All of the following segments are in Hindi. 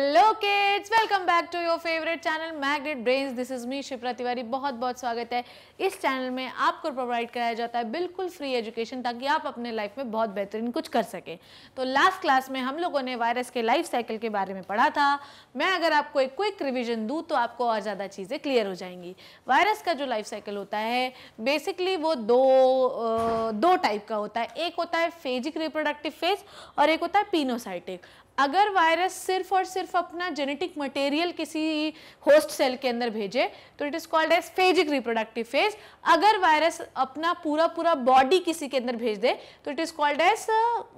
Hello kids welcome back to your favourite channel Magnet Brains this is me Shipra Tiwari बहुत बहुत स्वागत है इस चैनल में आपको प्रोवाइड कराया जाता है बिल्कुल फ्री एजुकेशन ताकि आप अपने लाइफ में बहुत बेहतरीन कुछ कर सकें तो लास्ट क्लास में हम लोगों ने वायरस के लाइफ साइकिल के बारे में पढ़ा था मैं अगर आपको एक क्विक रिविजन दूँ तो आपको और ज़्यादा चीज़ें क्लियर हो जाएंगी वायरस का जो लाइफ साइकिल होता है बेसिकली वो दो दो टाइप का होता है एक होता है फेजिक रिप्रोडक्टिव फेज और एक होता है पीनोसाइटिक अगर वायरस सिर्फ और सिर्फ अपना जेनेटिक मटेरियल किसी होस्ट सेल के अंदर भेजे तो it is called as phagic reproductive phase अगर वायरस अपना पूरा पूरा बॉडी किसी के अंदर भेज दे तो it is called as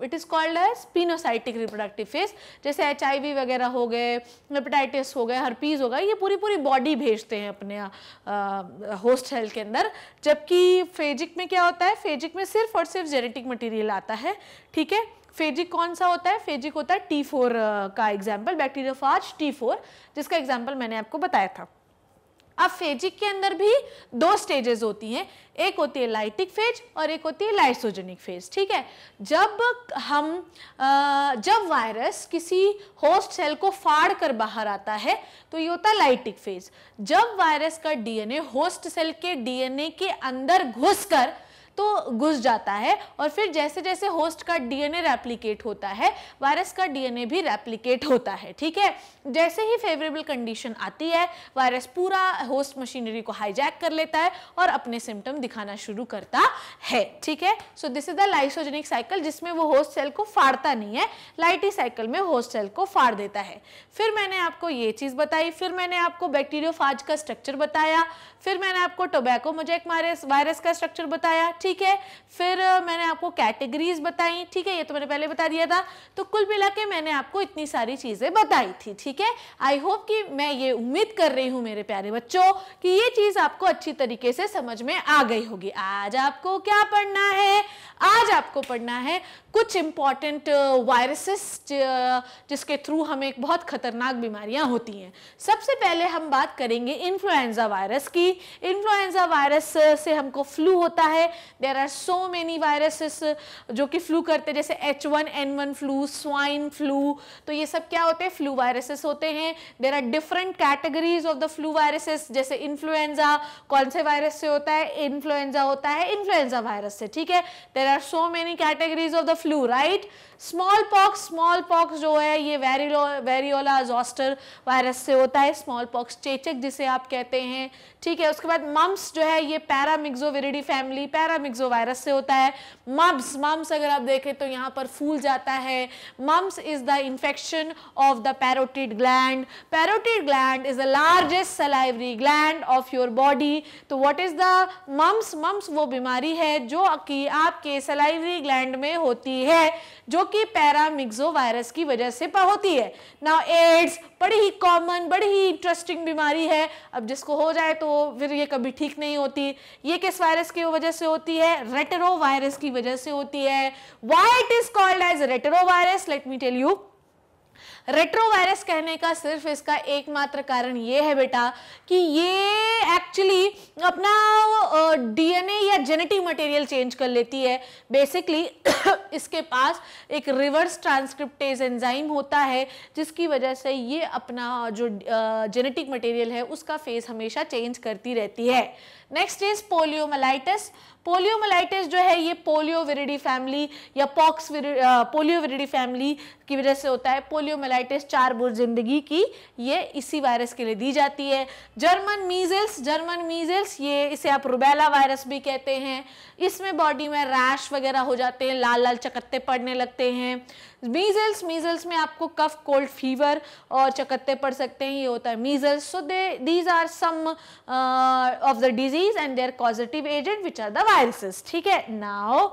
it is called as pinocytic reproductive phase जैसे एच वगैरह हो गए हेपेटाइटिस हो गए हरपीज हो गए ये पूरी पूरी बॉडी भेजते हैं अपने आ, आ, होस्ट सेल के अंदर जबकि फेजिक में क्या होता है फेजिक में सिर्फ और सिर्फ जेनेटिक मटीरियल आता है ठीक है फेजिक कौन सा होता है फेजिक होता है टी फोर का एग्जाम्पल बैक्टीरियोफाज टी फोर जिसका एग्जाम्पल मैंने आपको बताया था अब फेजिक के अंदर भी दो स्टेजेस होती हैं एक होती है लाइटिक फेज और एक होती है लाइसोजेनिक फेज ठीक है जब हम जब वायरस किसी होस्ट सेल को फाड़ कर बाहर आता है तो ये होता है लाइटिक फेज जब वायरस का डीएनए होस्ट सेल के डीएनए के अंदर घुसकर कर तो घुस जाता है और फिर जैसे जैसे होस्ट का डीएनए रेप्लीकेट होता है वायरस का डीएनए भी रेप्लीकेट होता है ठीक है जैसे ही फेवरेबल कंडीशन आती है वायरस पूरा होस्ट मशीनरी को हाईजैक कर लेता है और अपने सिम्टम दिखाना शुरू करता है ठीक है so this is the lysogenic cycle जिसमें वो होस्ट सेल को फाड़ता नहीं है लाइटी साइकिल में होस्ट सेल को फाड़ देता है फिर मैंने आपको ये चीज़ बताई फिर मैंने आपको बैक्टीरियोफाज का स्ट्रक्चर बताया फिर मैंने आपको टोबैको मोजैक वायरस का स्ट्रक्चर बताया ठीक है फिर मैंने आपको कैटेगरीज बताई ठीक है ये तो मैंने पहले बता दिया था तो कुल मिला के मैंने आपको इतनी सारी चीज़ें बताई थी ठीक ठीक है आई होप कि मैं ये उम्मीद कर रही हूँ मेरे प्यारे बच्चों कि ये चीज़ आपको अच्छी तरीके से समझ में आ गई होगी आज आपको क्या पढ़ना है आज आपको पढ़ना है कुछ इम्पॉर्टेंट वायरसेस uh, uh, जिसके थ्रू हमें बहुत ख़तरनाक बीमारियां होती हैं सबसे पहले हम बात करेंगे इन्फ्लुएंजा वायरस की इन्फ्लुएंजा वायरस uh, से हमको फ्लू होता है there are so many viruses जो कि फ्लू करते हैं जैसे H one N one flu swine flu तो ये सब क्या होते हैं फ्लू वायरसेस होते हैं there are different categories of the flu viruses जैसे इन्फ्लुएंजा कौन से वायरस से होता है इन्फ्लुएंजा होता है इन्फ्लुएंजा वायरस से ठीक है there are so many categories of the flu right smallpox smallpox जो है ये वेरिलो वेरियोला जोस्टर वायरस से होता है स्मॉल पॉक्स चेचक जिसे आप कहते हैं ठीक है उसके बाद मम्स जो है ये विरिडी फैमिली पैरामिग्जो वायरस से होता है मम्स मम्स अगर आप देखें तो यहाँ पर फूल जाता है mumps is the infection of the parotid gland parotid gland is the largest salivary gland of your body तो what is the mumps mumps वो बीमारी है जो कि आपके सलाइवरी ग्लैंड में होती होती है जो कि पैरामिक्सो वायरस की वजह से होती है ना एड्स बड़ी ही कॉमन बड़ी ही इंटरेस्टिंग बीमारी है अब जिसको हो जाए तो फिर ये कभी ठीक नहीं होती ये किस वायरस की वजह से होती है रेटरो वायरस की वजह से होती है why it is called as retro virus let me tell you retrovirus कहने का सिर्फ इसका एकमात्र कारण ये है बेटा कि ये एक्चुअली अपना डीएनए या जेनेटिक मटेरियल चेंज कर लेती है बेसिकली इसके पास एक रिवर्स ट्रांसक्रिप्टेज एंजाइम होता है जिसकी वजह से ये अपना जो जेनेटिक मटेरियल है उसका फेस हमेशा चेंज करती रहती है नेक्स्ट इज पोलियोमलाइटिस पोलियोमलाइटिस जो है ये पोलियो विरिडी फैमिली या पॉक्स पोलियो विरिडी फैमिली की वजह से होता है पोलियोमेलाइटिस चार बुर जिंदगी की ये इसी वायरस के लिए दी जाती है जर्मन मीजल्स जर्मन मीजल्स ये इसे आप रुबेला वायरस भी कहते हैं इसमें बॉडी में रैश वगैरह हो जाते हैं लाल लाल चकत्ते पड़ने लगते हैं मीजल्स मीजल्स में आपको कफ कोल्ड फीवर और चकत्ते पड़ सकते हैं ये होता है measles so they these are some of the disease and their causative agent which are the viruses ठीक है नाउ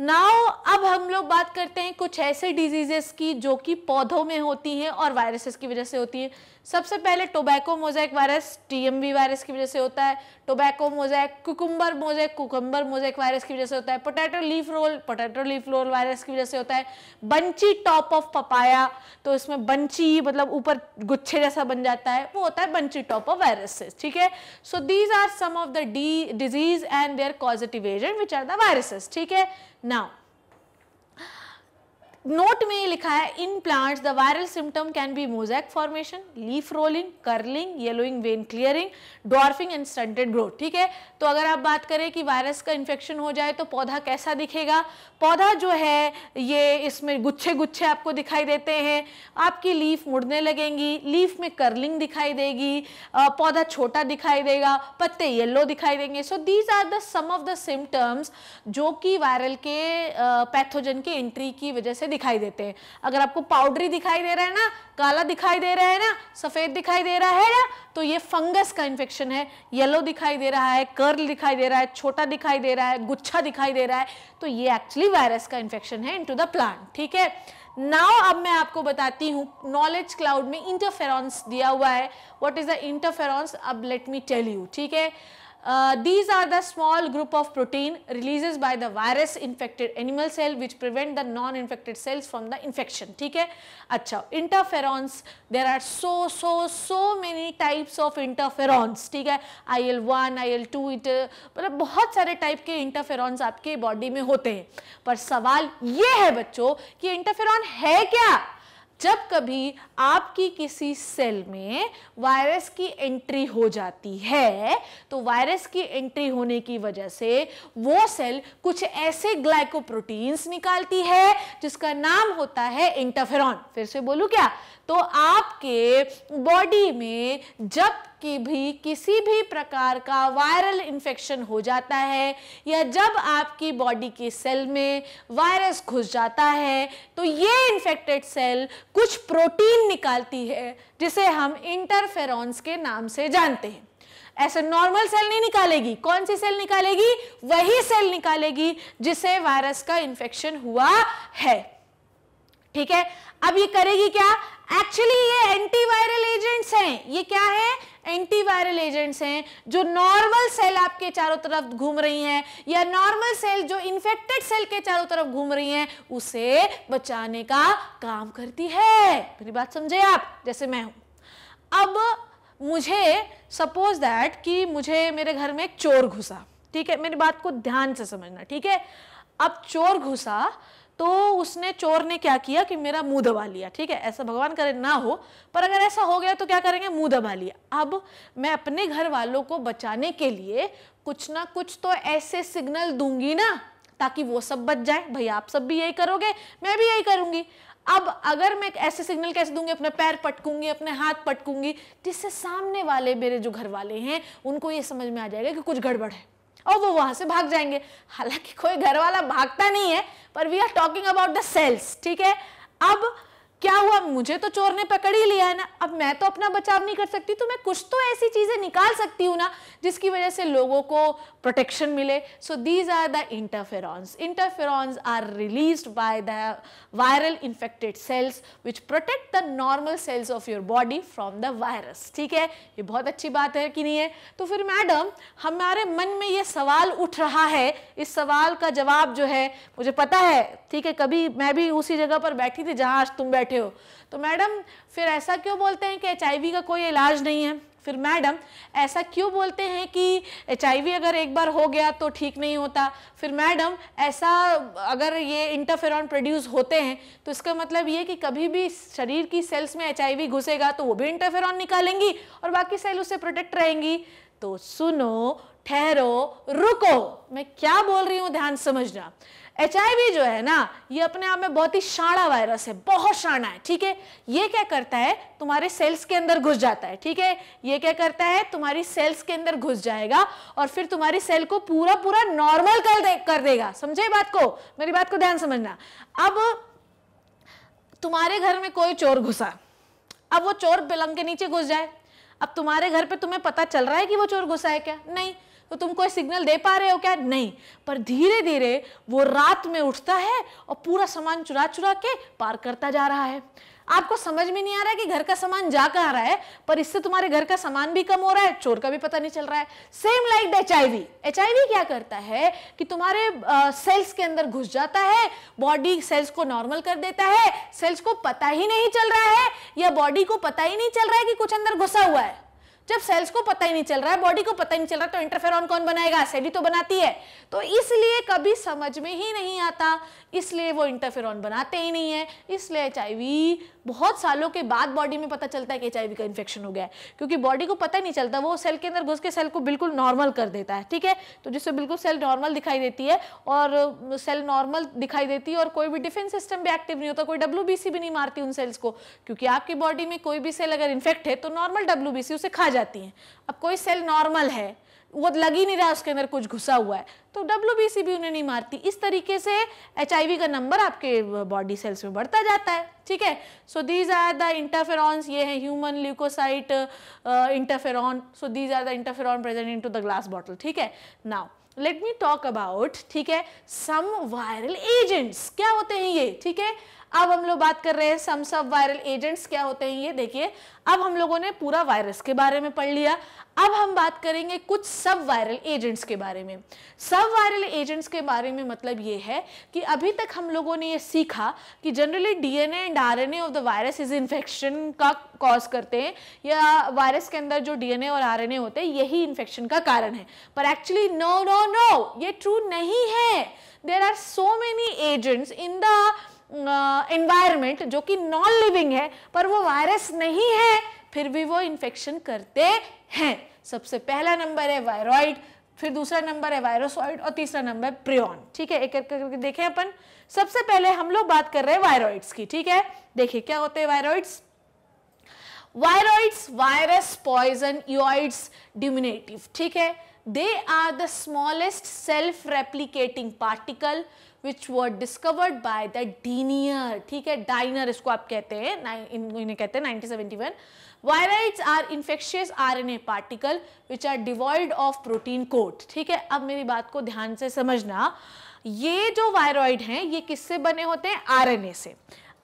नाउ अब हम लोग बात करते हैं कुछ ऐसे डिजीजेस की जो कि पौधों में होती हैं और वायरसेस की वजह से होती है सबसे पहले tobacco mosaic virus TMV virus की वजह से होता है tobacco mosaic cucumber mosaic cucumber mosaic virus की वजह से होता है potato leaf roll potato leaf roll virus की वजह से होता है बंची टॉप ऑफ पपाया तो इसमें बंची मतलब ऊपर गुच्छे जैसा बन जाता है वो होता है बंची टॉप ऑफ वायरसेस ठीक है so these are some of the D disease and their causative agent which are the viruses ठीक है नाउ नोट में लिखा है in plants the viral symptom can be mosaic formation leaf rolling curling yellowing vein clearing dwarfing and stunted growth ठीक है तो अगर आप बात करें कि वायरस का इन्फेक्शन हो जाए तो पौधा कैसा दिखेगा पौधा जो है ये इसमें गुच्छे गुच्छे आपको दिखाई देते हैं आपकी लीफ मुड़ने लगेंगी लीफ में कर्लिंग दिखाई देगी पौधा छोटा दिखाई देगा पत्ते येल्लो दिखाई देंगे so these are the some of the symptoms जो कि वायरल के पैथोजन के एंट्री की वजह से दिखाई देते हैं अगर आपको पाउडरी दिखाई दे रहा है ना काला दिखाई दे रहा है ना सफ़ेद दिखाई दे रहा है ना तो ये फंगस का इन्फेक्शन है येलो दिखाई दे रहा है कर्ल दिखाई दे रहा है छोटा दिखाई दे रहा है गुच्छा दिखाई दे रहा है तो ये एक्चुअली वायरस का इन्फेक्शन है इन द प्लांट ठीक है नाउ अब मैं आपको बताती हूँ नॉलेज क्लाउड में इंटरफेरॉन्स दिया हुआ है व्हाट इज द इंटरफेरॉन्स अब लेट मी टेल यू ठीक है Uh, these are the small group of protein releases by the virus infected animal cell which prevent the non-infected cells from the infection. theek hai acha interferons there are so so so many types of interferons theek hai il1 il2 it matlab bahut sare type ke interferons aapke body mein hote hain par sawal ye hai bachcho ki interferon hai kya जब कभी आपकी किसी सेल में वायरस की एंट्री हो जाती है तो वायरस की एंट्री होने की वजह से वो सेल कुछ ऐसे ग्लाइकोप्रोटीन्स निकालती है जिसका नाम होता है इंटरफेरॉन फिर से बोलूँ क्या तो आपके बॉडी में जब कि भी किसी भी प्रकार का वायरल इन्फेक्शन हो जाता है या जब आपकी बॉडी की सेल में वायरस घुस जाता है तो ये इन्फेक्टेड सेल कुछ प्रोटीन निकालती है जिसे हम इंटरफेरॉन्स के नाम से जानते हैं ऐसे नॉर्मल सेल नहीं निकालेगी कौन सी सेल निकालेगी वही सेल निकालेगी जिसे वायरस का इन्फेक्शन हुआ है ठीक है अब ये करेगी क्या एक्चुअली ये एंटीवायरल एजेंट्स हैं ये क्या है एंटीवायरल एजेंट्स हैं जो नॉर्मल सेल आपके चारों तरफ घूम रही हैं या नॉर्मल सेल जो इन्फेक्टेड सेल के चारों तरफ घूम रही हैं उसे बचाने का काम करती है मेरी बात समझे आप जैसे मैं हूं अब मुझे सपोज दैट कि मुझे मेरे घर में एक चोर घुसा ठीक है मेरी बात को ध्यान से समझना ठीक है अब चोर घुसा तो उसने चोर ने क्या किया कि मेरा मुंह दबा लिया ठीक है ऐसा भगवान करे ना हो पर अगर ऐसा हो गया तो क्या करेंगे मुंह दबा लिया अब मैं अपने घर वालों को बचाने के लिए कुछ ना कुछ तो ऐसे सिग्नल दूंगी ना ताकि वो सब बच जाए भाई आप सब भी यही करोगे मैं भी यही करूंगी अब अगर मैं ऐसे सिग्नल कैसे दूंगी अपने पैर पटकूंगी अपने हाथ पटकूंगी जिससे सामने वाले मेरे जो घर वाले हैं उनको ये समझ में आ जाएगा कि कुछ गड़बड़ है और वो वहां से भाग जाएंगे हालांकि कोई घर वाला भागता नहीं है पर we are talking about the cells ठीक है अब क्या हुआ मुझे तो चोर ने पकड़ ही लिया है ना अब मैं तो अपना बचाव नहीं कर सकती तो मैं कुछ तो ऐसी चीज़ें निकाल सकती हूँ ना जिसकी वजह से लोगों को प्रोटेक्शन मिले so these are the interfer interfer are release by the viral infected cells which protect the normal cells of your body from the virus ठीक है ये बहुत अच्छी बात है कि नहीं है तो फिर मैडम हमारे मन में ये सवाल उठ रहा है इस सवाल का जवाब जो है मुझे पता है ठीक है कभी मैं भी उसी जगह पर बैठी थी जहाँ आज तुम बैठ बैठे हो तो मैडम फिर ऐसा क्यों बोलते हैं कि एच का कोई इलाज नहीं है फिर मैडम ऐसा क्यों बोलते हैं कि एच अगर एक बार हो गया तो ठीक नहीं होता फिर मैडम ऐसा अगर ये इंटरफेरॉन प्रोड्यूस होते हैं तो इसका मतलब ये कि कभी भी शरीर की सेल्स में एच घुसेगा तो वो भी इंटरफेरॉन निकालेंगी और बाकी सेल उससे प्रोटेक्ट रहेंगी तो सुनो ठहरो रुको मैं क्या बोल रही हूँ ध्यान समझना एच जो है ना ये अपने आप में बहुत ही शाणा वायरस है बहुत शाणा है ठीक है ये क्या करता है तुम्हारे सेल्स के अंदर घुस जाता है ठीक है ये क्या करता है तुम्हारी सेल्स के अंदर घुस जाएगा और फिर तुम्हारी सेल को पूरा पूरा नॉर्मल कर दे कर देगा समझे बात को मेरी बात को ध्यान समझना अब तुम्हारे घर में कोई चोर घुसा अब वो चोर बिलंग के नीचे घुस जाए अब तुम्हारे घर पर तुम्हें पता चल रहा है कि वो चोर घुसा है क्या नहीं तो तुम कोई सिग्नल दे पा रहे हो क्या नहीं पर धीरे धीरे वो रात में उठता है और पूरा सामान चुरा चुरा के पार करता जा रहा है आपको समझ में नहीं आ रहा है कि घर का सामान जा कहा रहा है पर इससे तुम्हारे घर का सामान भी कम हो रहा है चोर का भी पता नहीं चल रहा है same like the H I V क्या करता है कि तुम्हारे सेल्स के अंदर घुस जाता है बॉडी सेल्स को नॉर्मल कर देता है सेल्स को पता ही नहीं चल रहा है या बॉडी को पता ही नहीं चल रहा है कि कुछ अंदर घुसा हुआ है जब सेल्स को पता ही नहीं चल रहा है बॉडी को पता ही नहीं चल रहा तो इंटरफेरॉन कौन बनाएगा सेडी तो बनाती है तो इसलिए कभी समझ में ही नहीं आता इसलिए वो इंटरफेरॉन बनाते ही नहीं है इसलिए एच बहुत सालों के बाद बॉडी में पता चलता है कि एच का इन्फेक्शन हो गया है क्योंकि बॉडी को पता ही नहीं चलता वो सेल के अंदर घुस के सेल को बिल्कुल नॉर्मल कर देता है ठीक है तो जिससे बिल्कुल सेल नॉर्मल दिखाई देती है और सेल नॉर्मल दिखाई देती है और कोई भी डिफेंस सिस्टम भी एक्टिव नहीं होता कोई डब्ल्यू भी नहीं मारती उन सेल्स को क्योंकि आपकी बॉडी में कोई भी सेल अगर इन्फेक्ट है तो नॉर्मल डब्ल्यू उसे खा जाती हैं अब कोई सेल नॉर्मल है वो लग ही नहीं रहा उसके अंदर कुछ घुसा हुआ है तो डब्ल्यू भी उन्हें नहीं मारती इस तरीके से एच का नंबर आपके बॉडी सेल्स में बढ़ता जाता है ठीक है so these are the interferons ये है human leukocyte interferon so these are the interferon present in to the glass bottle ठीक है now let me talk about ठीक है सम वायरल एजेंट्स क्या होते हैं ये ठीक है अब हम लोग बात कर रहे हैं सम सब वायरल एजेंट्स क्या होते हैं ये देखिए अब हम लोगों ने पूरा वायरस के बारे में पढ़ लिया अब हम बात करेंगे कुछ सब वायरल एजेंट्स के बारे में सब वायरल एजेंट्स के बारे में मतलब ये है कि अभी तक हम लोगों ने ये सीखा कि generally DNA and RNA of the virus is infection का कॉज करते हैं या वायरस के अंदर जो डीएनए और आरएनए होते हैं यही इन्फेक्शन का कारण है पर एक्चुअली नो नो नो ये ट्रू नहीं है there are so many agents in the environment जो कि नॉन लिविंग है पर वो वायरस नहीं है फिर भी वो इन्फेक्शन करते हैं सबसे पहला नंबर है वायरॉइड फिर दूसरा नंबर है वायरोसॉइड और तीसरा नंबर है प्रियन ठीक है एक एक करके देखें अपन सबसे पहले हम लोग बात कर रहे हैं वायरॉइड्स की ठीक है देखिए क्या होते हैं viroids viroids virus poison oids diminutive ठीक है they are the smallest self replicating particle which were discovered by the Diener ठीक है डाइनर इसको आप कहते हैं इन्हें कहते हैं 1971 viroids are infectious RNA particle which are devoid of protein coat ठीक है अब मेरी बात को ध्यान से समझना ये जो वायरॉइड हैं ये किससे बने होते हैं आरएनए से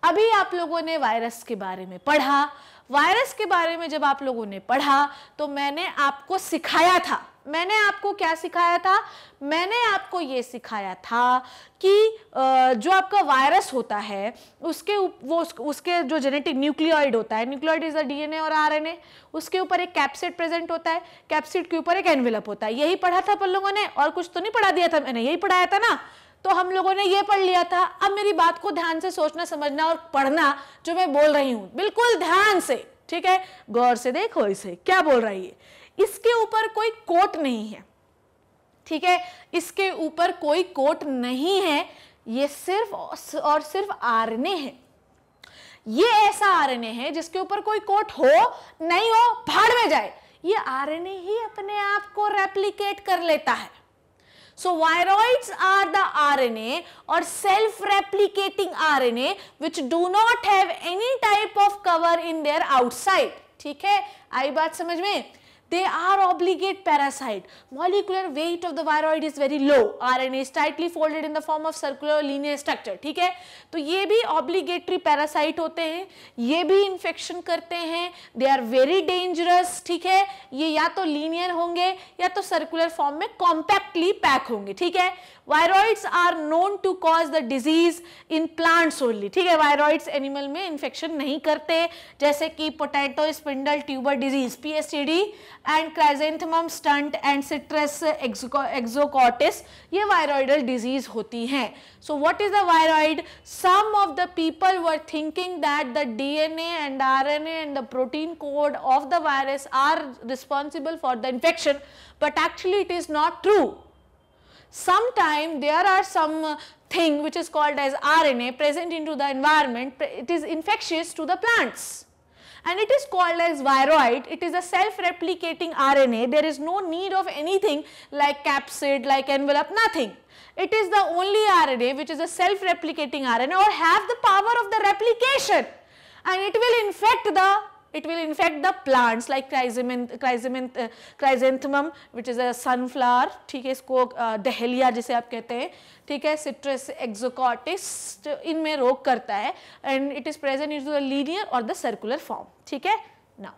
अभी आप लोगों ने वायरस के बारे में पढ़ा वायरस के बारे में जब आप लोगों ने पढ़ा तो मैंने आपको सिखाया था मैंने आपको क्या सिखाया था मैंने आपको ये सिखाया था कि जो आपका वायरस होता है उसके वो उसके जो जेनेटिक न्यूक्लियोइड होता है न्यूक्लियोइड इज अ डीएनए और आरएनए उसके ऊपर एक कैप्सिड प्रेजेंट होता है कैप्सिड के ऊपर एक एनविलप होता है यही पढ़ा था अपन लोगों ने और कुछ तो नहीं पढ़ा दिया था मैंने यही पढ़ाया था ना तो हम लोगों ने ये पढ़ लिया था अब मेरी बात को ध्यान से सोचना समझना और पढ़ना जो मैं बोल रही हूँ बिल्कुल ध्यान से ठीक है गौर से देखो इसे क्या बोल रही है इसके ऊपर कोई कोट नहीं है ठीक है इसके ऊपर कोई कोट नहीं है ये सिर्फ और सिर्फ आरने है ये ऐसा आरने है जिसके ऊपर कोई कोट हो नहीं हो भाड़ में जाए ये आरने ही अपने आप को रेप्लीकेट कर लेता है so viroids are the RNA और self replicating RNA which do not have any type of cover in their outside ठीक है आई बात समझ में They are obligate parasite. Molecular weight of the viroid is very low. RNA is tightly folded in the form of circular linear structure. ठीक है तो ये भी obligatory parasite होते हैं ये भी infection करते हैं They are very dangerous. ठीक है ये या तो linear होंगे या तो circular form में compactly pack होंगे ठीक है viroids are known to cause the disease in plants only ठीक है वायरॉइड्स एनिमल में इन्फेक्शन नहीं करते जैसे कि potato spindle tuber disease PSTD and chrysanthemum stunt and citrus exocortis ये वायरॉइडल डिजीज होती हैं so what is the viroid some of the people were thinking that the D DNA and R RNA and the protein code of the virus are responsible for the infection but actually it is not true sometime there are something which is called as R N A present in to the environment it is infectious to the plants and it is called as viroid. It is a self-replicating RNA. There is no need of anything like capsid, like envelope, nothing. It is the only RNA which is a self-replicating RNA or have the power of the replication and it will infect the it will infect the plants like chrysanthemum, chrysanthemum, chrysanthemum which is a sunflower theek hai isko dahlia jise aap kehte hain theek hai citrus exocotis mein रोग karta hai and it is present in the linear or the circular form theek hai now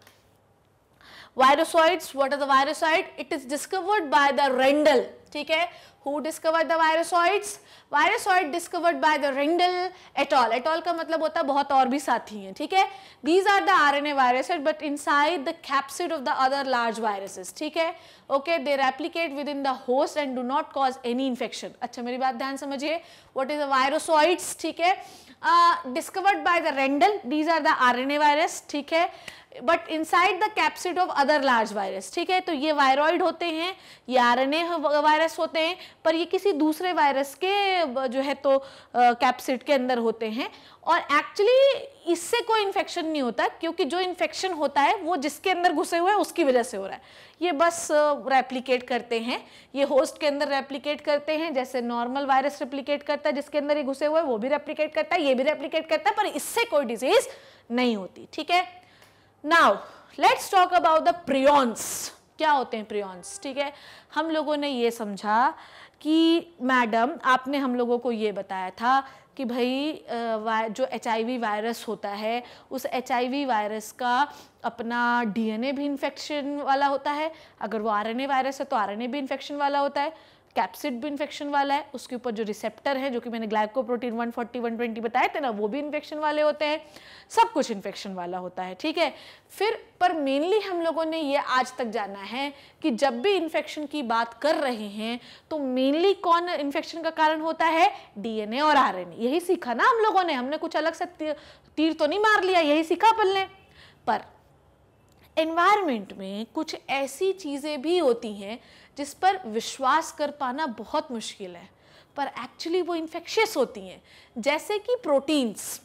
virusoids what are the virusoid it is discovered by the rendel theek hai who discovered the virusoids? Virusoid discovered by the Rindle et al. Et al का मतलब होता है बहुत और भी साथी हैं ठीक है These are the RNA viruses but inside the capsid of the other large viruses ठीक है Okay they replicate within the host and do not cause any infection. अच्छा मेरी बात ध्यान समझिए What is the virusoids ठीक है uh, Discovered by the Rindle these are the RNA virus ठीक है but inside the capsid of other large virus ठीक है तो ये वायरॉइड होते हैं ये आरएनए वायरस होते हैं पर ये किसी दूसरे वायरस के जो है तो कैप्सिड के अंदर होते हैं और एक्चुअली इससे कोई इन्फेक्शन नहीं होता क्योंकि जो इन्फेक्शन होता है वो जिसके अंदर घुसे हुए हैं उसकी वजह से हो रहा है ये बस रेप्लिकेट करते हैं ये होस्ट के अंदर रेप्लिकेट करते हैं जैसे नॉर्मल वायरस रेप्लिकेट करता है जिसके अंदर ये घुसे हुए हैं वो भी रेप्लिकेट करता है ये भी रेप्लिकेट करता है पर इससे कोई डिजीज नहीं होती ठीक है now let's talk about the prions क्या होते हैं प्रियॉन्स ठीक है हम लोगों ने ये समझा कि मैडम आपने हम लोगों को ये बताया था कि भाई जो एच वायरस होता है उस एच वायरस का अपना डीएनए भी इन्फेक्शन वाला होता है अगर वो आरएनए वायरस है तो आरएनए भी इन्फेक्शन वाला होता है कैप्सिड भी इन्फेक्शन वाला है उसके ऊपर जो रिसेप्टर है जो कि मैंने ग्लाइको प्रोटीन 140 120 बताए थे ना वो भी इन्फेक्शन वाले होते हैं सब कुछ इन्फेक्शन वाला होता है ठीक है फिर पर मेनली हम लोगों ने ये आज तक जाना है कि जब भी इन्फेक्शन की बात कर रहे हैं तो मेनली कौन इन्फेक्शन का कारण होता है डीएनए और आर यही सीखा ना हम लोगों ने हमने कुछ अलग से तीर तो नहीं मार लिया यही सीखा अपन ने पर एनवायरमेंट में कुछ ऐसी चीज़ें भी होती हैं जिस पर विश्वास कर पाना बहुत मुश्किल है पर एक्चुअली वो इन्फेक्शियस होती हैं जैसे कि प्रोटीन्स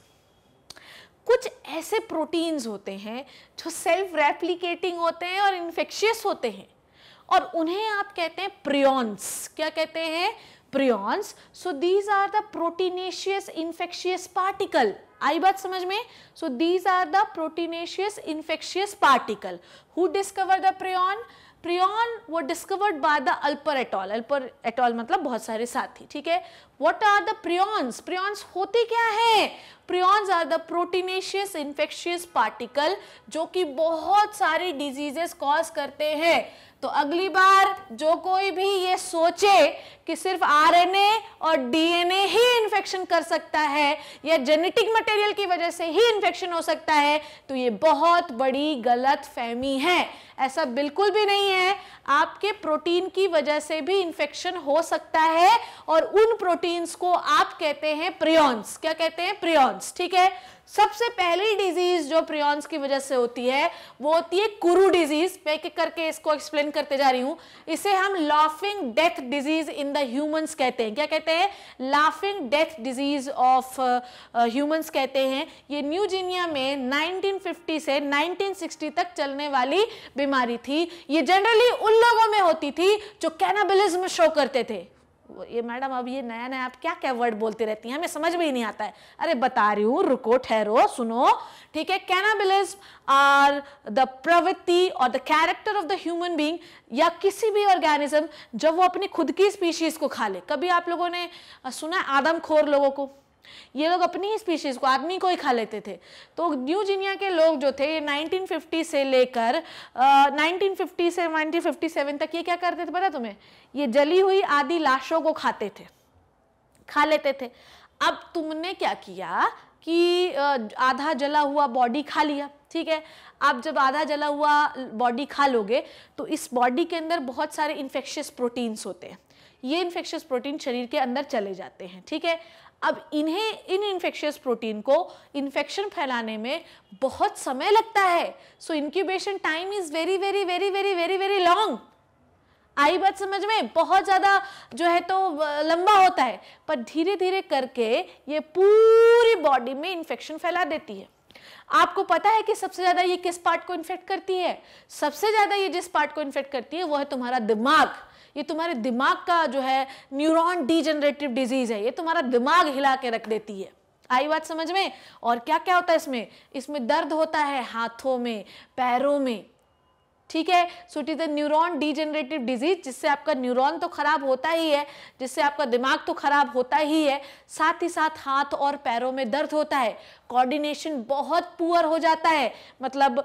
कुछ ऐसे प्रोटीन्स होते हैं जो सेल्फ रेप्लिकेटिंग होते हैं और इन्फेक्शियस होते हैं और उन्हें आप कहते हैं प्रियॉन्स क्या कहते हैं prions so these are the proteinaceous infectious particle आई बात समझ में so these are the proteinaceous infectious particle who discover the prion prion वो discovered by the Alper et al Alper et al मतलब बहुत सारे साथी ठीक है what are the prions prions होते क्या है prions are the proteinaceous infectious particle जो कि बहुत सारे डिजीजेस कॉज करते हैं तो अगली बार जो कोई भी ये सोचे कि सिर्फ आरएनए और डीएनए ही इन्फेक्शन कर सकता है या जेनेटिक मटेरियल की वजह से ही इन्फेक्शन हो सकता है तो ये बहुत बड़ी गलत फहमी है ऐसा बिल्कुल भी नहीं है आपके प्रोटीन की वजह से भी इंफेक्शन हो सकता है और उन प्रोटीन्स को आप कहते हैं प्रियॉन्स क्या कहते हैं प्रियॉन्स ठीक है सबसे पहली डिजीज जो प्रियॉन्स की वजह से होती है वो होती है कुरु डिजीज मैं एक करके इसको एक्सप्लेन करते जा रही हूँ इसे हम laughing death disease in the humans कहते हैं क्या कहते हैं laughing death disease of humans कहते हैं ये न्यूजीनिया में 1950 से 1960 तक चलने वाली बीमारी थी ये जनरली उन लोगों में होती थी जो कैनाबलिज्म शो करते थे ये मैडम अब ये नया नया आप क्या क्या वर्ड बोलती रहती हैं हमें समझ में ही नहीं आता है अरे बता रही हूँ रुको ठहरो सुनो ठीक है कैनाबिलिज आर द प्रवृत्ति और the character of the human being या किसी भी ऑर्गेनिज्म जब वो अपनी खुद की स्पीशीज को खा ले कभी आप लोगों ने सुना आदमखोर लोगों को ये लोग अपनी ही स्पीशीज़ को आदमी को ही खा लेते थे तो न्यू जीनिया के लोग जो थे ये 1950 से लेकर आ, 1950 से 1957 तक ये क्या करते थे पता तुम्हें ये जली हुई आदि लाशों को खाते थे खा लेते थे अब तुमने क्या किया कि आधा जला हुआ बॉडी खा लिया ठीक है आप जब आधा जला हुआ बॉडी खा लोगे तो इस बॉडी के अंदर बहुत सारे इन्फेक्शियस प्रोटीन्स होते हैं ये इन्फेक्शियस प्रोटीन शरीर के अंदर चले जाते हैं ठीक है अब इन्हें इन इन्फेक्शियस प्रोटीन को इन्फेक्शन फैलाने में बहुत समय लगता है so incubation time is very very very very very very long आई बात समझ में बहुत ज़्यादा जो है तो लंबा होता है पर धीरे धीरे करके ये पूरी बॉडी में इन्फेक्शन फैला देती है आपको पता है कि सबसे ज़्यादा ये किस पार्ट को इन्फेक्ट करती है सबसे ज़्यादा ये जिस पार्ट को इन्फेक्ट करती है वो है तुम्हारा दिमाग ये तुम्हारे दिमाग का जो है न्यूरॉन डिजेनरेटिव डिजीज है ये तुम्हारा दिमाग हिला के रख देती है आई बात समझ में और क्या क्या होता है इसमें इसमें दर्द होता है हाथों में पैरों में ठीक है so it is a neuron degenerative disease जिससे आपका न्यूरॉन तो खराब होता ही है जिससे आपका दिमाग तो खराब होता ही है साथ ही साथ हाथ और पैरों में दर्द होता है कोऑर्डिनेशन बहुत पुअर हो जाता है मतलब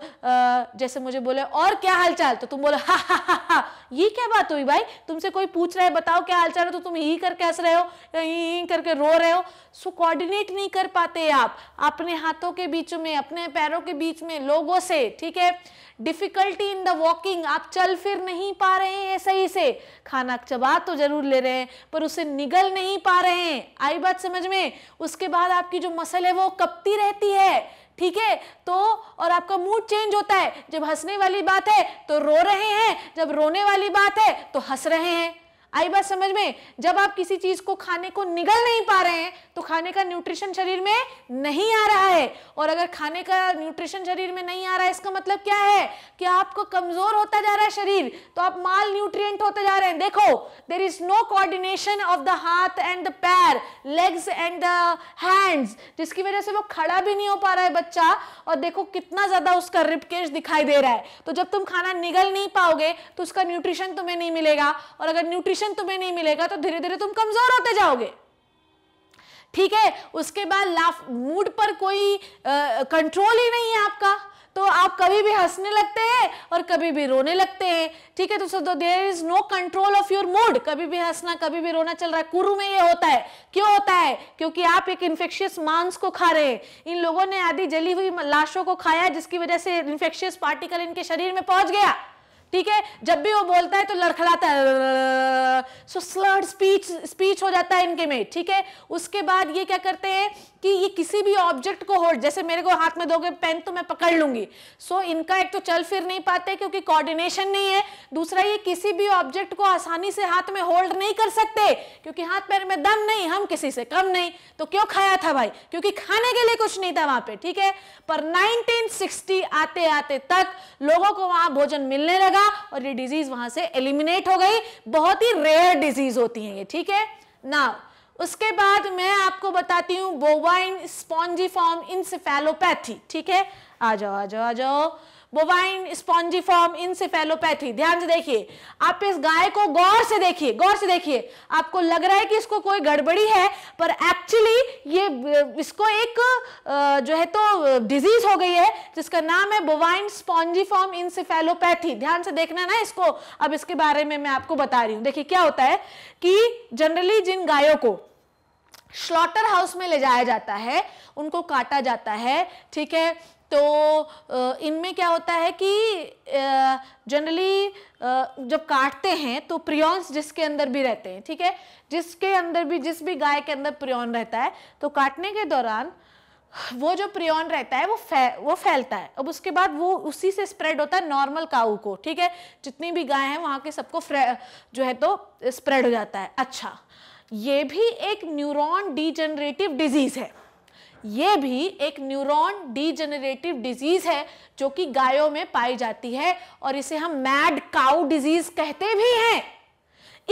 जैसे मुझे बोले और क्या हालचाल तो तुम बोले हा हा हा हा ये क्या बात हुई भाई तुमसे कोई पूछ रहा है बताओ क्या हालचाल है तो तुम यही करके हंस रहे हो या करके रो रहे हो सो कोऑर्डिनेट नहीं कर पाते आप अपने हाथों के बीच में अपने पैरों के बीच में लोगों से ठीक है डिफिकल्टी इन द वॉकिंग आप चल फिर नहीं पा रहे हैं सही से खाना चबा तो जरूर ले रहे हैं पर उसे निगल नहीं पा रहे हैं आई बात समझ में उसके बाद आपकी जो मसल है वो कपती रहती है ठीक है तो और आपका मूड चेंज होता है जब हंसने वाली बात है तो रो रहे हैं जब रोने वाली बात है तो हंस रहे हैं आई बात समझ में जब आप किसी चीज को खाने को निगल नहीं पा रहे हैं तो खाने का न्यूट्रिशन शरीर में नहीं आ रहा है और अगर खाने का न्यूट्रिशन शरीर में नहीं आ रहा है इसका मतलब क्या है कि आपको कमजोर होता जा रहा है शरीर तो आप माल न्यूट्रिएंट होते जा रहे हैं देखो there is no coordination of the हाथ एंड द पैर लेग्स एंड द हैंड्स जिसकी वजह से वो खड़ा भी नहीं हो पा रहा है बच्चा और देखो कितना ज्यादा उसका रिपकेश दिखाई दे रहा है तो जब तुम खाना निगल नहीं पाओगे तो उसका न्यूट्रिशन तुम्हें नहीं मिलेगा और अगर न्यूट्रिशन मोटिवेशन तुम्हें नहीं मिलेगा तो धीरे धीरे तुम कमजोर होते जाओगे ठीक है उसके बाद लाफ मूड पर कोई कंट्रोल ही नहीं है आपका तो आप कभी भी हंसने लगते हैं और कभी भी रोने लगते हैं ठीक है तो there is no control of your mood कभी भी हंसना कभी भी रोना चल रहा है कुरु में ये होता है क्यों होता है क्योंकि आप एक इन्फेक्शियस मांस को खा रहे हैं इन लोगों ने आधी जली हुई लाशों को खाया जिसकी वजह से इन्फेक्शियस पार्टिकल इनके शरीर में पहुंच गया ठीक है जब भी वो बोलता है तो लड़खड़ाता है सो स्लर्ड स्पीच स्पीच हो जाता है इनके में ठीक है उसके बाद ये क्या करते हैं कि ये किसी भी ऑब्जेक्ट को होल्ड जैसे मेरे को हाथ में दोगे पेन तो मैं पकड़ लूंगी सो so, इनका एक तो चल फिर नहीं पाते क्योंकि कोऑर्डिनेशन नहीं है दूसरा ये किसी भी ऑब्जेक्ट को आसानी से हाथ में होल्ड नहीं कर सकते क्योंकि हाथ पैर में दम नहीं हम किसी से कम नहीं तो क्यों खाया था भाई क्योंकि खाने के लिए कुछ नहीं था वहां पर ठीक है पर नाइनटीन आते आते तक लोगों को वहां भोजन मिलने लगा लगा और ये डिजीज वहां से एलिमिनेट हो गई बहुत ही रेयर डिजीज होती है ये ठीक है ना उसके बाद मैं आपको बताती हूँ बोवाइन स्पॉन्जीफॉर्म इन ठीक है आ जाओ आ जाओ आ जाओ बोवाइन स्पॉन्जीफॉर्म इंसिफेलोपैथी ध्यान से देखिए आप इस गाय को गौर से देखिए गौर से देखिए आपको लग रहा है कि इसको कोई गड़बड़ी है पर एक्चुअली ये इसको एक जो है तो डिजीज हो गई है जिसका नाम है बोवाइन स्पॉन्जीफॉर्म इंसिफेलोपैथी ध्यान से देखना ना इसको अब इसके बारे में मैं आपको बता रही हूं देखिए क्या होता है कि जनरली जिन गायों को स्लॉटर हाउस में ले जाया जाता है उनको काटा जाता है ठीक है तो इनमें क्या होता है कि जनरली जब काटते हैं तो प्रियॉन्स जिसके अंदर भी रहते हैं ठीक है जिसके अंदर भी जिस भी गाय के अंदर प्रियॉन रहता है तो काटने के दौरान वो जो प्रियॉन रहता है वो फै वो फैलता है अब उसके बाद वो उसी से स्प्रेड होता है नॉर्मल काऊ को ठीक है जितनी भी गाय हैं वहाँ के सबको जो है तो स्प्रेड हो जाता है अच्छा ये भी एक न्यूरॉन डिजेनरेटिव डिजीज़ है ये भी एक न्यूरॉन डीजेनरेटिव डिजीज है जो कि गायों में पाई जाती है और इसे हम मैड काउ डिजीज कहते भी हैं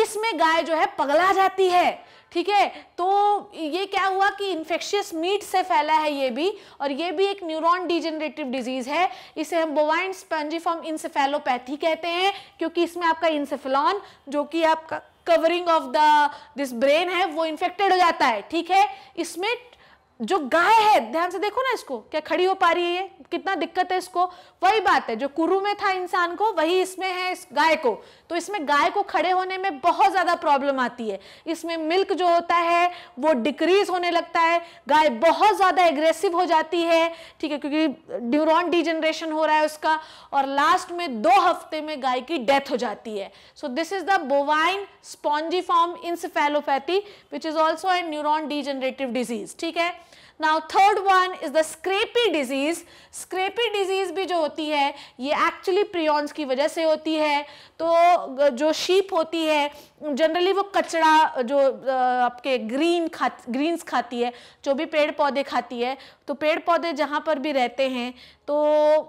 इसमें गाय जो है पगला जाती है ठीक है तो ये क्या हुआ कि इन्फेक्शियस मीट से फैला है ये भी और ये भी एक न्यूरॉन डिजेनरेटिव डिजीज है इसे हम बोवाइन स्पंजीफॉर्म इंसेफेलोपैथी कहते हैं क्योंकि इसमें आपका इंसेफेलॉन जो कि आपका covering of the this brain है वो इन्फेक्टेड हो जाता है ठीक है इसमें जो गाय है ध्यान से देखो ना इसको क्या खड़ी हो पा रही है ये कितना दिक्कत है इसको वही बात है जो कुरु में था इंसान को वही इसमें है इस गाय को तो इसमें गाय को खड़े होने में बहुत ज़्यादा प्रॉब्लम आती है इसमें मिल्क जो होता है वो डिक्रीज होने लगता है गाय बहुत ज़्यादा एग्रेसिव हो जाती है ठीक है क्योंकि ड्यूरॉन डिजनरेशन हो रहा है उसका और लास्ट में दो हफ्ते में गाय की डेथ हो जाती है so this is the bovine in encephalopathy which is also a neuron degenerative disease ठीक है now third one is the scrapie disease scrapie disease भी जो होती है ये एक्चुअली प्रियॉन्स की वजह से होती है तो जो शीप होती है जनरली वो कचरा जो आपके ग्रीन खा ग्रीन्स खाती है जो भी पेड़ पौधे खाती है तो पेड़ पौधे जहाँ पर भी रहते हैं तो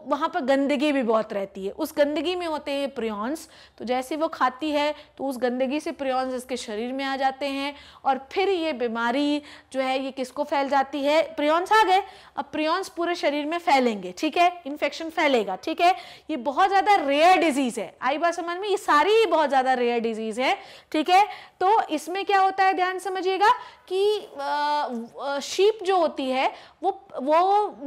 वहाँ पर गंदगी भी बहुत रहती है उस गंदगी में होते हैं प्रियॉन्स तो जैसे वो खाती है तो उस गंदगी से प्रियॉन्स इसके शरीर में आ जाते हैं और फिर ये बीमारी जो है ये किसको फैल जाती है प्रियॉन्स आ गए अब प्रियॉन्स पूरे शरीर में फैलेंगे ठीक है इन्फेक्शन फैलेगा ठीक है ये बहुत ज़्यादा रेयर डिजीज़ है आई बात समझ में ये सारी ही बहुत ज़्यादा रेयर डिजीज़ है ठीक है तो इसमें क्या होता है ध्यान समझिएगा कि शीप जो होती है वो वो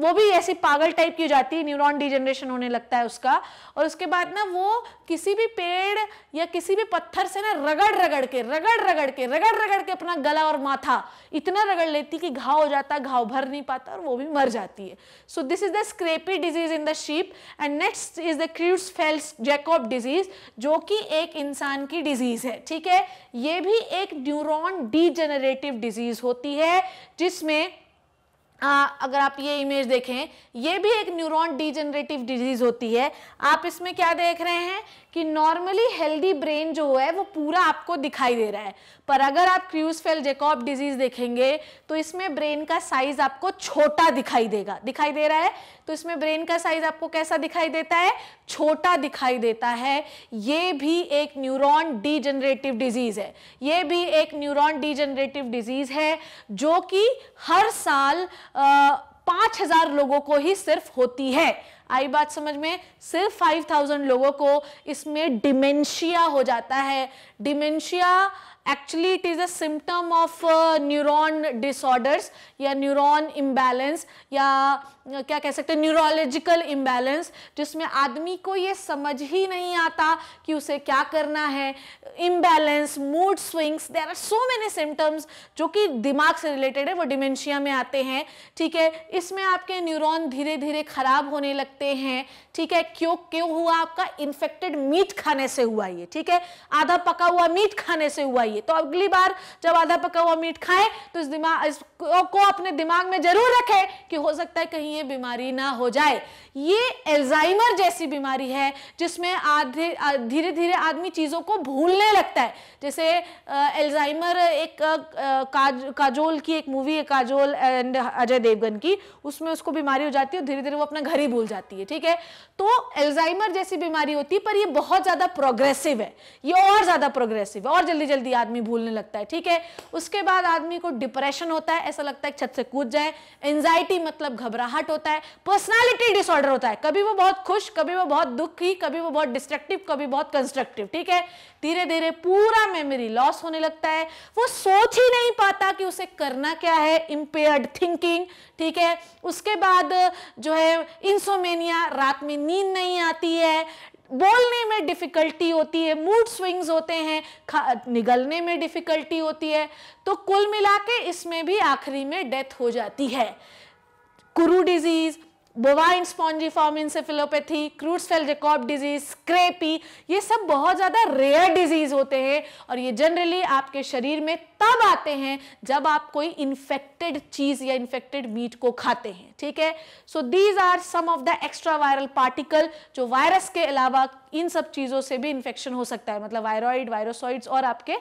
वो भी ऐसी पागल टाइप की हो जाती है न्यूरॉन डिजनरेशन होने लगता है उसका और उसके बाद ना वो किसी भी पेड़ या किसी भी पत्थर से ना रगड़ रगड़ के रगड़ रगड़ के रगड़ रगड़ के अपना गला और माथा इतना रगड़ लेती कि घाव हो जाता घाव भर नहीं पाता और वो भी मर जाती है so this is the scrapie disease in the sheep and next is the Creutzfeldt Jakob disease जो कि एक इंसान की डिजीज है ठीक है ये भी एक न्यूरोन डिजेनरेटिव डिजीज़ होती है जिसमें आ, अगर आप ये इमेज देखें ये भी एक न्यूरॉन डिजेनरेटिव डिजीज़ होती है आप इसमें क्या देख रहे हैं कि नॉर्मली हेल्दी ब्रेन जो है वो पूरा आपको दिखाई दे रहा है पर अगर आप क्रूजफेल जेकॉब डिजीज देखेंगे तो इसमें ब्रेन का साइज आपको छोटा दिखाई देगा दिखाई दे रहा है तो इसमें ब्रेन का साइज आपको कैसा दिखाई देता है छोटा दिखाई देता है ये भी एक न्यूरॉन डीजनरेटिव डिजीज है ये भी एक न्यूरॉन डीजनरेटिव डिजीज है जो कि हर साल आ, पांच हजार लोगों को ही सिर्फ होती है आई बात समझ में सिर्फ फाइव थाउजेंड लोगों को इसमें डिमेंशिया हो जाता है dementia actually it is a symptom of neuron disorders या न्यूरॉन इम्बैलेंस या क्या कह सकते हैं न्यूरोलॉजिकल इम्बैलेंस जिसमें आदमी को ये समझ ही नहीं आता कि उसे क्या करना है imbalance mood swings there are so many symptoms जो कि दिमाग से रिलेटेड है वो डिमेंशिया में आते हैं ठीक है इसमें आपके न्यूरॉन धीरे धीरे खराब होने लगते हैं ठीक है क्यों क्यों हुआ आपका इन्फेक्टेड मीट खाने से हुआ ये ठीक है आधा पका हुआ मीट खाने से हुआ ये तो अगली बार जब आधा पका हुआ मीट खाएं तो इस दिमाग इस को अपने दिमाग में जरूर रखें कि हो सकता है कहीं ये बीमारी ना हो जाए ये एल्जाइमर जैसी बीमारी है जिसमें आधे धीरे धीरे आदमी चीज़ों को भूलने लगता है जैसे एल्जाइमर एक काज काजोल की एक मूवी है काजोल एंड अजय देवगन की उसमें उसको बीमारी हो जाती है धीरे धीरे वो अपना घर ही भूल जाती है ठीक है तो एल्जाइमर जैसी बीमारी होती है पर ये बहुत ज़्यादा प्रोग्रेसिव है ये और ज़्यादा प्रोग्रेसिव है और जल्दी जल्दी आदमी भूलने लगता है ठीक है उसके बाद आदमी को डिप्रेशन होता है ऐसा लगता है छत से कूद जाए एनजाइटी मतलब घबराहट होता है पर्सनालिटी डिसऑर्डर होता है कभी वो बहुत खुश कभी वो बहुत दुखी कभी वो बहुत डिस्ट्रक्टिव कभी बहुत कंस्ट्रक्टिव ठीक है धीरे धीरे पूरा मेमोरी लॉस होने लगता है वो सोच ही नहीं पाता कि उसे करना क्या है इम्पेयर्ड थिंकिंग ठीक है उसके बाद जो है इंसोमेनिया रात में नींद नहीं आती है बोलने में डिफ़िकल्टी होती है मूड स्विंग्स होते हैं निगलने में डिफ़िकल्टी होती है तो कुल मिला के इसमें भी आखिरी में डेथ हो जाती है kuru disease bovine form encephalopathy Creutzfeldt Jakob disease scrapie ये सब बहुत ज़्यादा रेयर डिजीज होते हैं और ये जनरली आपके शरीर में तब आते हैं जब आप कोई इन्फेक्टेड चीज या इन्फेक्टेड मीट को खाते हैं ठीक है so these are some of the extra viral particle जो वायरस के अलावा इन सब चीजों से भी इन्फेक्शन हो सकता है मतलब वायरॉइड वायरोसॉइड्स और आपके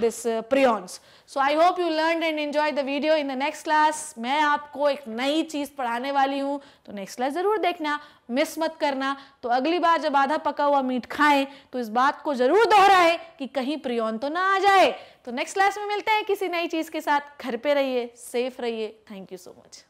this prions so I hope you learn and enjoy the video in the next class मैं आपको एक नई चीज पढ़ाने वाली हूं तो नेक्स्ट क्लास जरूर देखना मिस मत करना तो अगली बार जब आधा पका हुआ मीट खाएं तो इस बात को जरूर दोहराएं कि कहीं प्रियोन तो ना आ जाए तो नेक्स्ट क्लास में मिलते हैं किसी नई चीज़ के साथ घर पे रहिए सेफ रहिए थैंक यू सो मच